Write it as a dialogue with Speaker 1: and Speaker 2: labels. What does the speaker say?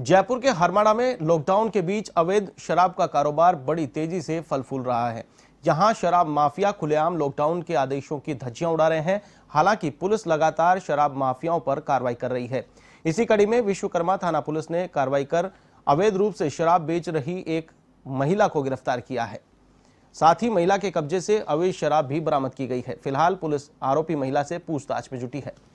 Speaker 1: जयपुर के हरमाड़ा में लॉकडाउन के बीच अवैध शराब का कारोबार बड़ी तेजी से फल फूल रहा है यहां शराब माफिया खुलेआम लॉकडाउन के आदेशों की धज्जियां उड़ा रहे हैं हालांकि पुलिस लगातार शराब माफियाओं पर कार्रवाई कर रही है इसी कड़ी में विश्वकर्मा थाना पुलिस ने कार्रवाई कर अवैध रूप से शराब बेच रही एक महिला को गिरफ्तार किया है साथ ही महिला के कब्जे से अवैध शराब भी बरामद की गई है फिलहाल पुलिस आरोपी महिला से पूछताछ में जुटी है